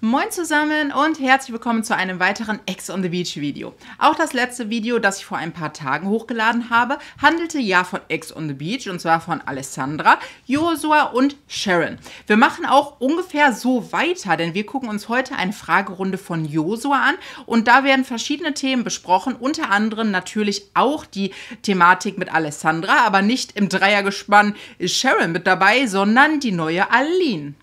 Moin zusammen und herzlich willkommen zu einem weiteren Ex on the Beach Video. Auch das letzte Video, das ich vor ein paar Tagen hochgeladen habe, handelte ja von Ex on the Beach und zwar von Alessandra, Josua und Sharon. Wir machen auch ungefähr so weiter, denn wir gucken uns heute eine Fragerunde von Josua an und da werden verschiedene Themen besprochen, unter anderem natürlich auch die Thematik mit Alessandra, aber nicht im Dreiergespann ist Sharon mit dabei, sondern die neue Aline.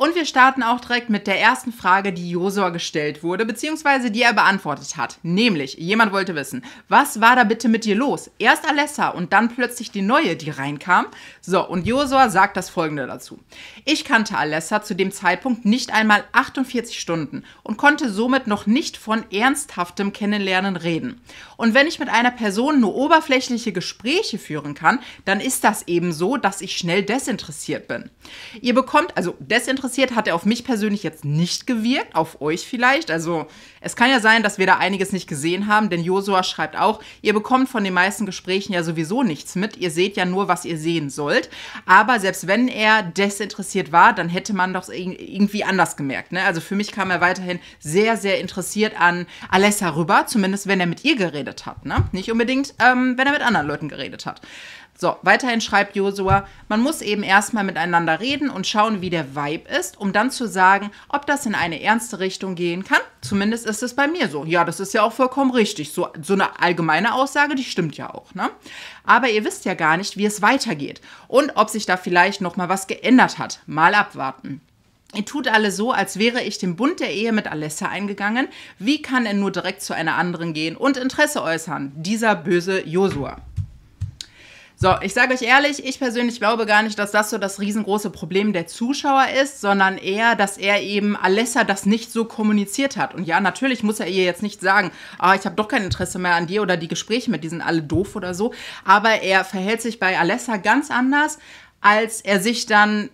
Und wir starten auch direkt mit der ersten Frage, die Josua gestellt wurde, beziehungsweise die er beantwortet hat. Nämlich, jemand wollte wissen, was war da bitte mit dir los? Erst Alessa und dann plötzlich die neue, die reinkam. So, und Josua sagt das folgende dazu. Ich kannte Alessa zu dem Zeitpunkt nicht einmal 48 Stunden und konnte somit noch nicht von ernsthaftem Kennenlernen reden. Und wenn ich mit einer Person nur oberflächliche Gespräche führen kann, dann ist das eben so, dass ich schnell desinteressiert bin. Ihr bekommt, also desinteressiert, interessiert, hat er auf mich persönlich jetzt nicht gewirkt, auf euch vielleicht. Also es kann ja sein, dass wir da einiges nicht gesehen haben, denn Josua schreibt auch, ihr bekommt von den meisten Gesprächen ja sowieso nichts mit, ihr seht ja nur, was ihr sehen sollt. Aber selbst wenn er desinteressiert war, dann hätte man doch irgendwie anders gemerkt. Ne? Also für mich kam er weiterhin sehr, sehr interessiert an Alessa rüber, zumindest wenn er mit ihr geredet hat. Ne? Nicht unbedingt, ähm, wenn er mit anderen Leuten geredet hat. So, weiterhin schreibt Josua, man muss eben erstmal miteinander reden und schauen, wie der Vibe ist, um dann zu sagen, ob das in eine ernste Richtung gehen kann. Zumindest ist es bei mir so. Ja, das ist ja auch vollkommen richtig. So, so eine allgemeine Aussage, die stimmt ja auch. Ne? Aber ihr wisst ja gar nicht, wie es weitergeht und ob sich da vielleicht nochmal was geändert hat. Mal abwarten. Ihr tut alle so, als wäre ich den Bund der Ehe mit Alessa eingegangen. Wie kann er nur direkt zu einer anderen gehen und Interesse äußern? Dieser böse Josua. So, ich sage euch ehrlich, ich persönlich glaube gar nicht, dass das so das riesengroße Problem der Zuschauer ist, sondern eher, dass er eben Alessa das nicht so kommuniziert hat. Und ja, natürlich muss er ihr jetzt nicht sagen, ah, ich habe doch kein Interesse mehr an dir oder die Gespräche mit, dir sind alle doof oder so. Aber er verhält sich bei Alessa ganz anders, als er sich dann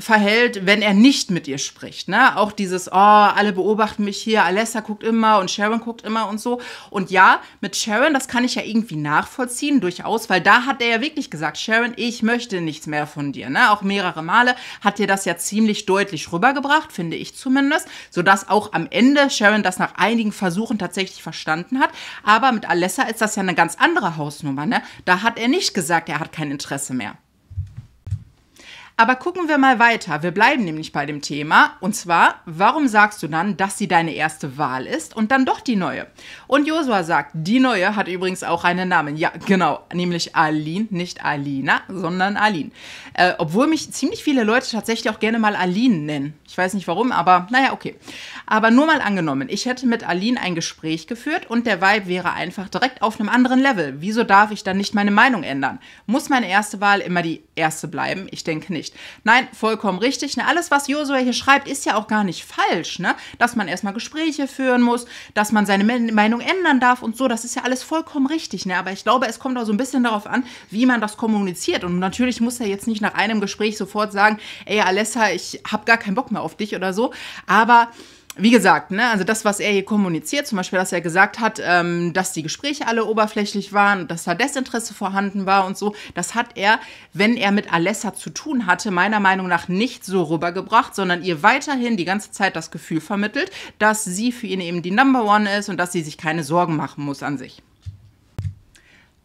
verhält, wenn er nicht mit ihr spricht. Ne? Auch dieses, oh, alle beobachten mich hier, Alessa guckt immer und Sharon guckt immer und so. Und ja, mit Sharon, das kann ich ja irgendwie nachvollziehen, durchaus, weil da hat er ja wirklich gesagt, Sharon, ich möchte nichts mehr von dir. Ne? Auch mehrere Male hat ihr das ja ziemlich deutlich rübergebracht, finde ich zumindest, sodass auch am Ende Sharon das nach einigen Versuchen tatsächlich verstanden hat. Aber mit Alessa ist das ja eine ganz andere Hausnummer. Ne? Da hat er nicht gesagt, er hat kein Interesse mehr. Aber gucken wir mal weiter. Wir bleiben nämlich bei dem Thema. Und zwar, warum sagst du dann, dass sie deine erste Wahl ist und dann doch die neue? Und Josua sagt, die neue hat übrigens auch einen Namen. Ja, genau, nämlich Aline, nicht Alina, sondern Aline. Äh, obwohl mich ziemlich viele Leute tatsächlich auch gerne mal Aline nennen. Ich weiß nicht warum, aber naja, okay. Aber nur mal angenommen, ich hätte mit Aline ein Gespräch geführt und der Vibe wäre einfach direkt auf einem anderen Level. Wieso darf ich dann nicht meine Meinung ändern? Muss meine erste Wahl immer die erste bleiben? Ich denke nicht bestätigt. Nein, vollkommen richtig. Ne? Alles, was Josua hier schreibt, ist ja auch gar nicht falsch. Ne? Dass man erstmal Gespräche führen muss, dass man seine Meinung ändern darf und so, das ist ja alles vollkommen richtig. Ne? Aber ich glaube, es kommt auch so ein bisschen darauf an, wie man das kommuniziert. Und natürlich muss er jetzt nicht nach einem Gespräch sofort sagen, ey Alessa, ich habe gar keinen Bock mehr auf dich oder so. Aber wie gesagt, ne, also das, was er hier kommuniziert, zum Beispiel, dass er gesagt hat, ähm, dass die Gespräche alle oberflächlich waren, dass da Desinteresse vorhanden war und so, das hat er, wenn er mit Alessa zu tun hatte, meiner Meinung nach nicht so rübergebracht, sondern ihr weiterhin die ganze Zeit das Gefühl vermittelt, dass sie für ihn eben die Number One ist und dass sie sich keine Sorgen machen muss an sich.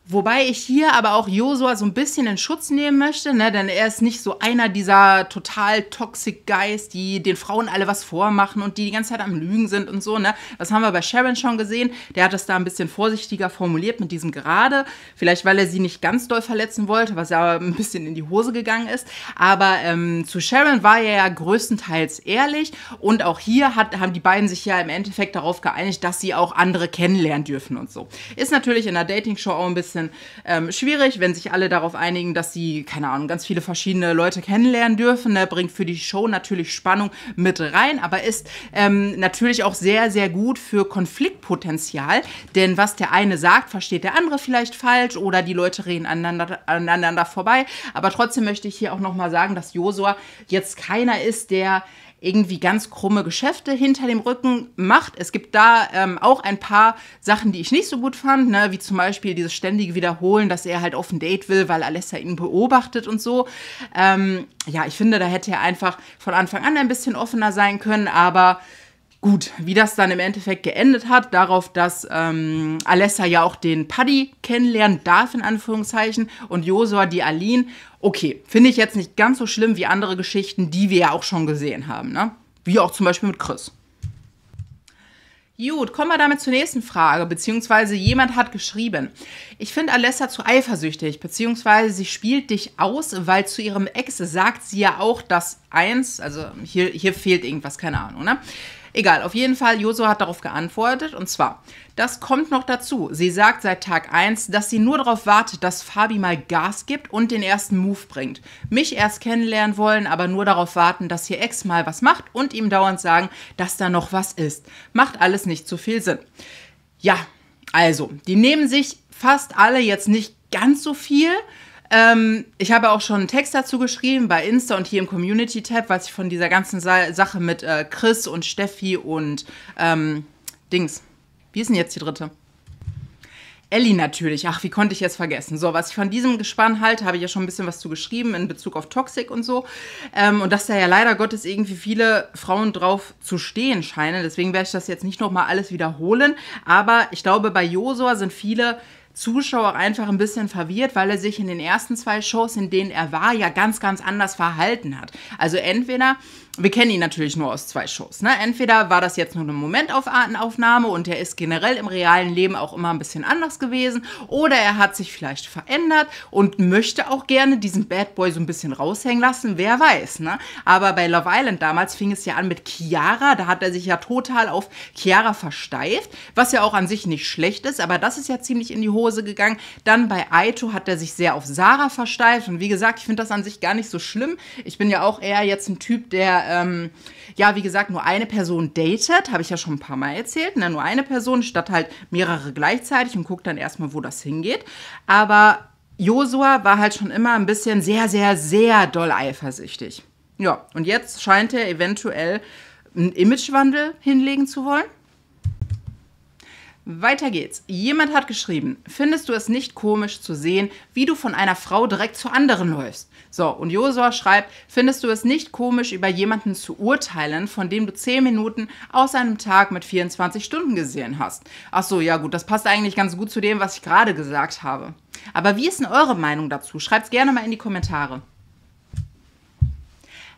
Wobei ich hier aber auch Josua so ein bisschen in Schutz nehmen möchte, ne? denn er ist nicht so einer dieser total toxic Guys, die den Frauen alle was vormachen und die die ganze Zeit am Lügen sind und so. Ne? Das haben wir bei Sharon schon gesehen. Der hat das da ein bisschen vorsichtiger formuliert mit diesem Gerade. Vielleicht, weil er sie nicht ganz doll verletzen wollte, was ja ein bisschen in die Hose gegangen ist. Aber ähm, zu Sharon war er ja größtenteils ehrlich und auch hier hat, haben die beiden sich ja im Endeffekt darauf geeinigt, dass sie auch andere kennenlernen dürfen und so. Ist natürlich in der Dating-Show auch ein bisschen bisschen ähm, schwierig, wenn sich alle darauf einigen, dass sie, keine Ahnung, ganz viele verschiedene Leute kennenlernen dürfen. Er ne, Bringt für die Show natürlich Spannung mit rein, aber ist ähm, natürlich auch sehr, sehr gut für Konfliktpotenzial. Denn was der eine sagt, versteht der andere vielleicht falsch oder die Leute reden aneinander, aneinander vorbei. Aber trotzdem möchte ich hier auch nochmal sagen, dass Josua jetzt keiner ist, der irgendwie ganz krumme Geschäfte hinter dem Rücken macht. Es gibt da ähm, auch ein paar Sachen, die ich nicht so gut fand, ne? wie zum Beispiel dieses ständige Wiederholen, dass er halt auf ein Date will, weil Alessa ihn beobachtet und so. Ähm, ja, ich finde, da hätte er einfach von Anfang an ein bisschen offener sein können, aber gut, wie das dann im Endeffekt geendet hat, darauf, dass ähm, Alessa ja auch den Paddy kennenlernen darf, in Anführungszeichen, und Josua die Aline. Okay, finde ich jetzt nicht ganz so schlimm wie andere Geschichten, die wir ja auch schon gesehen haben, ne? Wie auch zum Beispiel mit Chris. Gut, kommen wir damit zur nächsten Frage, beziehungsweise jemand hat geschrieben, ich finde Alessa zu eifersüchtig, beziehungsweise sie spielt dich aus, weil zu ihrem Ex sagt sie ja auch, dass eins, also hier, hier fehlt irgendwas, keine Ahnung, ne? Egal, auf jeden Fall, Josua hat darauf geantwortet und zwar, das kommt noch dazu. Sie sagt seit Tag 1, dass sie nur darauf wartet, dass Fabi mal Gas gibt und den ersten Move bringt. Mich erst kennenlernen wollen, aber nur darauf warten, dass ihr Ex mal was macht und ihm dauernd sagen, dass da noch was ist. Macht alles nicht so viel Sinn. Ja, also, die nehmen sich fast alle jetzt nicht ganz so viel, ähm, ich habe auch schon einen Text dazu geschrieben bei Insta und hier im Community-Tab, was ich von dieser ganzen Sa Sache mit äh, Chris und Steffi und ähm, Dings. Wie ist denn jetzt die dritte? Ellie natürlich. Ach, wie konnte ich es vergessen? So, was ich von diesem Gespann halte, habe ich ja schon ein bisschen was zu geschrieben in Bezug auf Toxik und so. Ähm, und dass da ja leider Gottes irgendwie viele Frauen drauf zu stehen scheinen. Deswegen werde ich das jetzt nicht nochmal alles wiederholen. Aber ich glaube, bei Josua sind viele Zuschauer einfach ein bisschen verwirrt, weil er sich in den ersten zwei Shows, in denen er war, ja ganz, ganz anders verhalten hat. Also entweder, wir kennen ihn natürlich nur aus zwei Shows, ne? entweder war das jetzt nur eine Momentaufnahme und er ist generell im realen Leben auch immer ein bisschen anders gewesen oder er hat sich vielleicht verändert und möchte auch gerne diesen Bad Boy so ein bisschen raushängen lassen, wer weiß. Ne? Aber bei Love Island damals fing es ja an mit Chiara, da hat er sich ja total auf Chiara versteift, was ja auch an sich nicht schlecht ist, aber das ist ja ziemlich in die Hose Hose gegangen. Dann bei Aito hat er sich sehr auf Sarah versteift. Und wie gesagt, ich finde das an sich gar nicht so schlimm. Ich bin ja auch eher jetzt ein Typ, der, ähm, ja, wie gesagt, nur eine Person datet. Habe ich ja schon ein paar Mal erzählt. Ne? Nur eine Person statt halt mehrere gleichzeitig und guckt dann erstmal, wo das hingeht. Aber Josua war halt schon immer ein bisschen sehr, sehr, sehr doll eifersüchtig. Ja, und jetzt scheint er eventuell einen Imagewandel hinlegen zu wollen. Weiter geht's. Jemand hat geschrieben, findest du es nicht komisch zu sehen, wie du von einer Frau direkt zur anderen läufst? So, und Josua schreibt, findest du es nicht komisch, über jemanden zu urteilen, von dem du 10 Minuten aus einem Tag mit 24 Stunden gesehen hast? Ach so, ja gut, das passt eigentlich ganz gut zu dem, was ich gerade gesagt habe. Aber wie ist denn eure Meinung dazu? Schreibt's gerne mal in die Kommentare.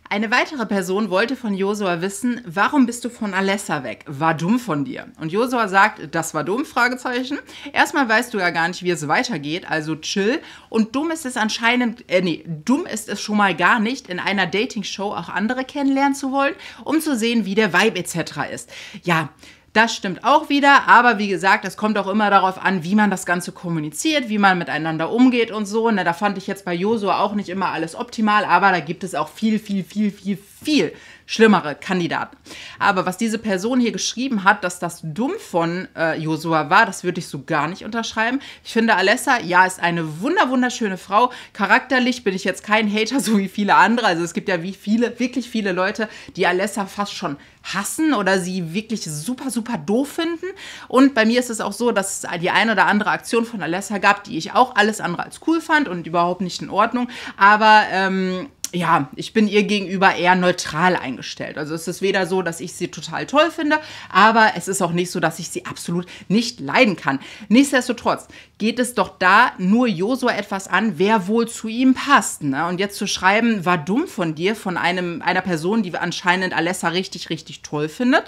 Eine weitere Person wollte von Josua wissen, warum bist du von Alessa weg? War dumm von dir. Und Josua sagt, das war dumm, Fragezeichen. Erstmal weißt du ja gar nicht, wie es weitergeht, also chill. Und dumm ist es anscheinend, äh, nee, dumm ist es schon mal gar nicht, in einer Dating-Show auch andere kennenlernen zu wollen, um zu sehen, wie der Vibe etc. ist. Ja, das stimmt auch wieder, aber wie gesagt, es kommt auch immer darauf an, wie man das Ganze kommuniziert, wie man miteinander umgeht und so. Ne, da fand ich jetzt bei Josua auch nicht immer alles optimal, aber da gibt es auch viel, viel, viel, viel, viel schlimmere Kandidaten. Aber was diese Person hier geschrieben hat, dass das dumm von äh, Josua war, das würde ich so gar nicht unterschreiben. Ich finde, Alessa, ja, ist eine wunder wunderschöne Frau. Charakterlich bin ich jetzt kein Hater, so wie viele andere. Also es gibt ja wie viele, wirklich viele Leute, die Alessa fast schon hassen oder sie wirklich super, super doof finden. Und bei mir ist es auch so, dass es die eine oder andere Aktion von Alessa gab, die ich auch alles andere als cool fand und überhaupt nicht in Ordnung. Aber ähm, ja, ich bin ihr gegenüber eher neutral eingestellt. Also es ist weder so, dass ich sie total toll finde, aber es ist auch nicht so, dass ich sie absolut nicht leiden kann. Nichtsdestotrotz geht es doch da nur Josua etwas an, wer wohl zu ihm passt. Ne? Und jetzt zu schreiben, war dumm von dir, von einem, einer Person, die anscheinend Alessa richtig, richtig toll findet,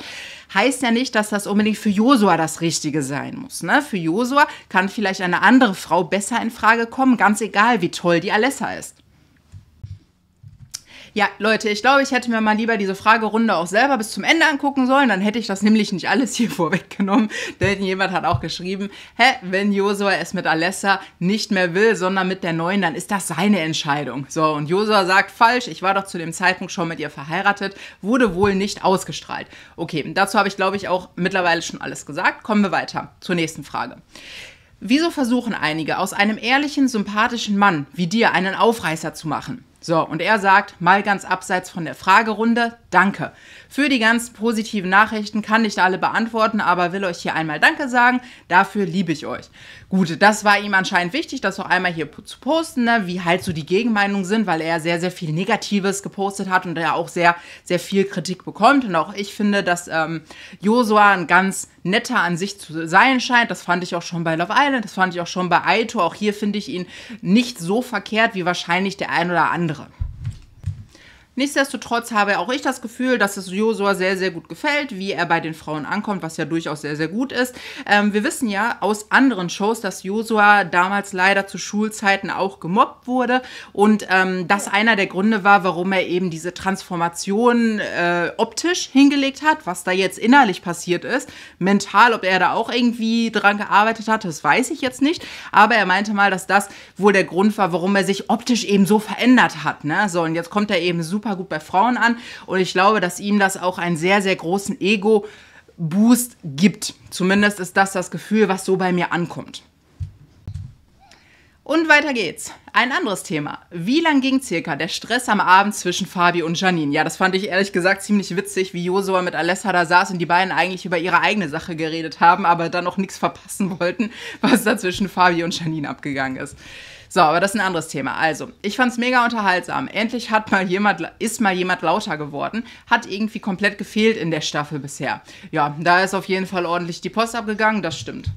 heißt ja nicht, dass das unbedingt für Josua das Richtige sein muss. Ne? Für Josua kann vielleicht eine andere Frau besser in Frage kommen, ganz egal, wie toll die Alessa ist. Ja, Leute, ich glaube, ich hätte mir mal lieber diese Fragerunde auch selber bis zum Ende angucken sollen. Dann hätte ich das nämlich nicht alles hier vorweggenommen. Denn jemand hat auch geschrieben, hä, wenn Josua es mit Alessa nicht mehr will, sondern mit der Neuen, dann ist das seine Entscheidung. So, und Josua sagt, falsch, ich war doch zu dem Zeitpunkt schon mit ihr verheiratet, wurde wohl nicht ausgestrahlt. Okay, dazu habe ich, glaube ich, auch mittlerweile schon alles gesagt. Kommen wir weiter zur nächsten Frage. Wieso versuchen einige, aus einem ehrlichen, sympathischen Mann wie dir einen Aufreißer zu machen? So, und er sagt, mal ganz abseits von der Fragerunde, danke. Für die ganzen positiven Nachrichten kann ich alle beantworten, aber will euch hier einmal Danke sagen. Dafür liebe ich euch. Gut, das war ihm anscheinend wichtig, das noch einmal hier zu posten, ne? wie halt so die Gegenmeinungen sind, weil er sehr, sehr viel Negatives gepostet hat und er auch sehr, sehr viel Kritik bekommt. Und auch ich finde, dass ähm, Josua ein ganz netter an sich zu sein scheint. Das fand ich auch schon bei Love Island, das fand ich auch schon bei Aito. Auch hier finde ich ihn nicht so verkehrt wie wahrscheinlich der ein oder andere. Nichtsdestotrotz habe auch ich das Gefühl, dass es Josua sehr, sehr gut gefällt, wie er bei den Frauen ankommt, was ja durchaus sehr, sehr gut ist. Ähm, wir wissen ja aus anderen Shows, dass Josua damals leider zu Schulzeiten auch gemobbt wurde und ähm, das einer der Gründe war, warum er eben diese Transformation äh, optisch hingelegt hat, was da jetzt innerlich passiert ist. Mental, ob er da auch irgendwie dran gearbeitet hat, das weiß ich jetzt nicht. Aber er meinte mal, dass das wohl der Grund war, warum er sich optisch eben so verändert hat. Ne? So, und jetzt kommt er eben super super gut bei Frauen an. Und ich glaube, dass ihm das auch einen sehr, sehr großen Ego-Boost gibt. Zumindest ist das das Gefühl, was so bei mir ankommt. Und weiter geht's. Ein anderes Thema. Wie lang ging circa der Stress am Abend zwischen Fabi und Janine? Ja, das fand ich ehrlich gesagt ziemlich witzig, wie Josua mit Alessa da saß und die beiden eigentlich über ihre eigene Sache geredet haben, aber dann noch nichts verpassen wollten, was da zwischen Fabi und Janine abgegangen ist. So, aber das ist ein anderes Thema. Also, ich fand es mega unterhaltsam. Endlich hat mal jemand, ist mal jemand lauter geworden. Hat irgendwie komplett gefehlt in der Staffel bisher. Ja, da ist auf jeden Fall ordentlich die Post abgegangen, das stimmt.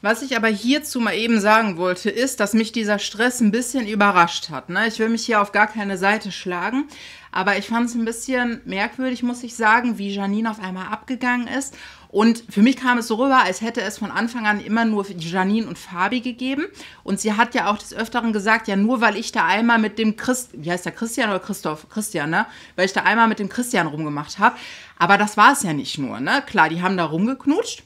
Was ich aber hierzu mal eben sagen wollte, ist, dass mich dieser Stress ein bisschen überrascht hat. Ne? Ich will mich hier auf gar keine Seite schlagen, aber ich fand es ein bisschen merkwürdig, muss ich sagen, wie Janine auf einmal abgegangen ist und für mich kam es so rüber, als hätte es von Anfang an immer nur Janine und Fabi gegeben. Und sie hat ja auch des Öfteren gesagt, ja, nur weil ich da einmal mit dem Christ, wie heißt der Christian oder Christoph? Christian, ne? Weil ich da einmal mit dem Christian rumgemacht habe. Aber das war es ja nicht nur, ne? Klar, die haben da rumgeknutscht.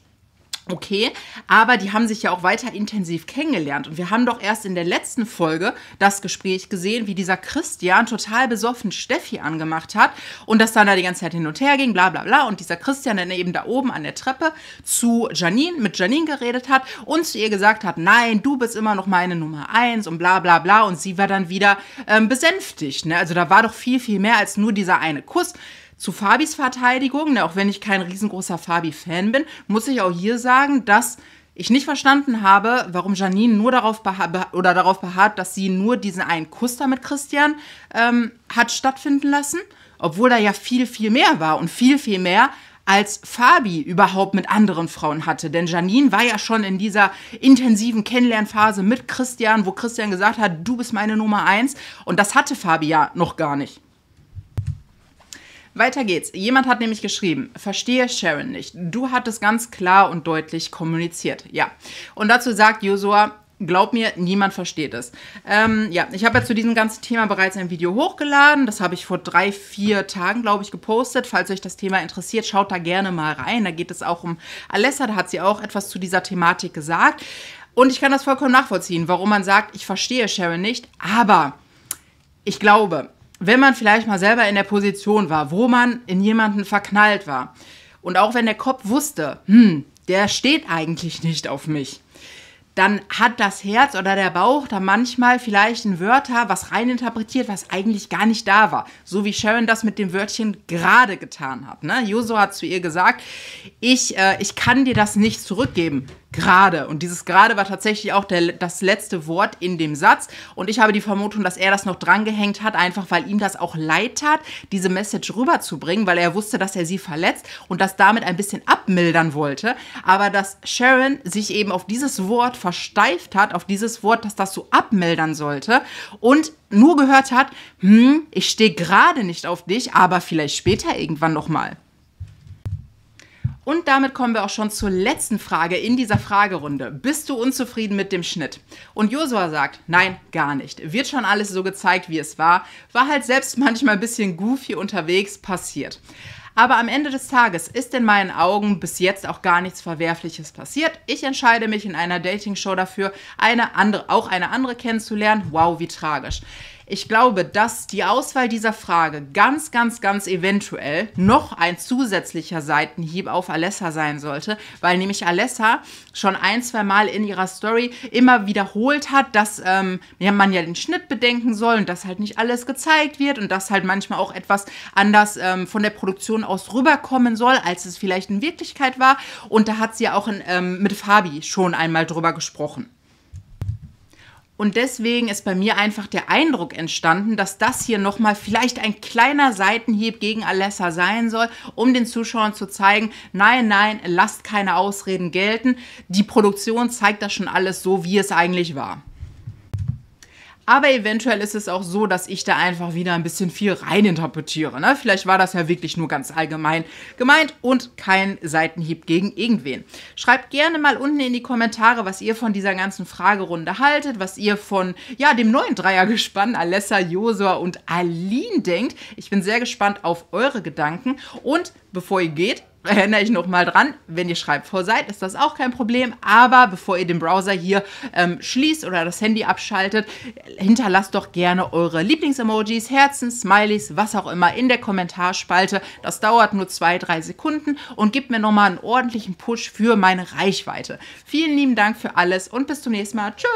Okay, aber die haben sich ja auch weiter intensiv kennengelernt. Und wir haben doch erst in der letzten Folge das Gespräch gesehen, wie dieser Christian total besoffen Steffi angemacht hat und das dann da die ganze Zeit hin und her ging, bla bla bla. Und dieser Christian dann eben da oben an der Treppe zu Janine, mit Janine geredet hat und zu ihr gesagt hat, nein, du bist immer noch meine Nummer eins und bla bla bla. Und sie war dann wieder ähm, besänftigt. Ne? Also da war doch viel, viel mehr als nur dieser eine Kuss. Zu Fabis Verteidigung, ne, auch wenn ich kein riesengroßer Fabi-Fan bin, muss ich auch hier sagen, dass ich nicht verstanden habe, warum Janine nur darauf beharrt, oder darauf beharrt, dass sie nur diesen einen Kuss da mit Christian ähm, hat stattfinden lassen, obwohl da ja viel, viel mehr war und viel, viel mehr als Fabi überhaupt mit anderen Frauen hatte. Denn Janine war ja schon in dieser intensiven Kennenlernphase mit Christian, wo Christian gesagt hat, du bist meine Nummer eins. Und das hatte Fabi ja noch gar nicht. Weiter geht's. Jemand hat nämlich geschrieben, verstehe Sharon nicht. Du hattest ganz klar und deutlich kommuniziert. Ja. Und dazu sagt Josua, Glaub mir, niemand versteht es. Ähm, ja, ich habe ja zu diesem ganzen Thema bereits ein Video hochgeladen. Das habe ich vor drei, vier Tagen, glaube ich, gepostet. Falls euch das Thema interessiert, schaut da gerne mal rein. Da geht es auch um Alessa. Da hat sie auch etwas zu dieser Thematik gesagt. Und ich kann das vollkommen nachvollziehen, warum man sagt, ich verstehe Sharon nicht. Aber ich glaube, wenn man vielleicht mal selber in der Position war, wo man in jemanden verknallt war und auch wenn der Kopf wusste, hm, der steht eigentlich nicht auf mich, dann hat das Herz oder der Bauch da manchmal vielleicht ein Wörter, was reininterpretiert, was eigentlich gar nicht da war. So wie Sharon das mit dem Wörtchen gerade getan hat. Ne? Joso hat zu ihr gesagt, ich, äh, ich kann dir das nicht zurückgeben gerade. Und dieses gerade war tatsächlich auch der, das letzte Wort in dem Satz. Und ich habe die Vermutung, dass er das noch drangehängt hat, einfach weil ihm das auch leid tat, diese Message rüberzubringen, weil er wusste, dass er sie verletzt und das damit ein bisschen abmildern wollte. Aber dass Sharon sich eben auf dieses Wort versteift hat, auf dieses Wort, dass das so abmildern sollte und nur gehört hat, hm, ich stehe gerade nicht auf dich, aber vielleicht später irgendwann nochmal. Und damit kommen wir auch schon zur letzten Frage in dieser Fragerunde. Bist du unzufrieden mit dem Schnitt? Und Josua sagt, nein, gar nicht. Wird schon alles so gezeigt, wie es war. War halt selbst manchmal ein bisschen goofy unterwegs, passiert. Aber am Ende des Tages ist in meinen Augen bis jetzt auch gar nichts Verwerfliches passiert. Ich entscheide mich in einer Dating-Show dafür, eine andere, auch eine andere kennenzulernen. Wow, wie tragisch. Ich glaube, dass die Auswahl dieser Frage ganz, ganz, ganz eventuell noch ein zusätzlicher Seitenhieb auf Alessa sein sollte, weil nämlich Alessa schon ein, zwei Mal in ihrer Story immer wiederholt hat, dass ähm, ja, man ja den Schnitt bedenken soll und dass halt nicht alles gezeigt wird und dass halt manchmal auch etwas anders ähm, von der Produktion aus rüberkommen soll, als es vielleicht in Wirklichkeit war. Und da hat sie ja auch in, ähm, mit Fabi schon einmal drüber gesprochen. Und deswegen ist bei mir einfach der Eindruck entstanden, dass das hier nochmal vielleicht ein kleiner Seitenhieb gegen Alessa sein soll, um den Zuschauern zu zeigen, nein, nein, lasst keine Ausreden gelten. Die Produktion zeigt das schon alles so, wie es eigentlich war. Aber eventuell ist es auch so, dass ich da einfach wieder ein bisschen viel reininterpretiere. Ne? Vielleicht war das ja wirklich nur ganz allgemein gemeint und kein Seitenhieb gegen irgendwen. Schreibt gerne mal unten in die Kommentare, was ihr von dieser ganzen Fragerunde haltet, was ihr von ja, dem neuen Dreiergespann Alessa, Josua und Aline denkt. Ich bin sehr gespannt auf eure Gedanken. Und bevor ihr geht, erinnere ich nochmal dran, wenn ihr schreibt vor seid, ist das auch kein Problem. Aber bevor ihr den Browser hier ähm, schließt oder das Handy abschaltet, hinterlasst doch gerne eure Lieblings-Emojis, Herzen, Smileys, was auch immer in der Kommentarspalte. Das dauert nur zwei, drei Sekunden und gibt mir nochmal einen ordentlichen Push für meine Reichweite. Vielen lieben Dank für alles und bis zum nächsten Mal. Tschö!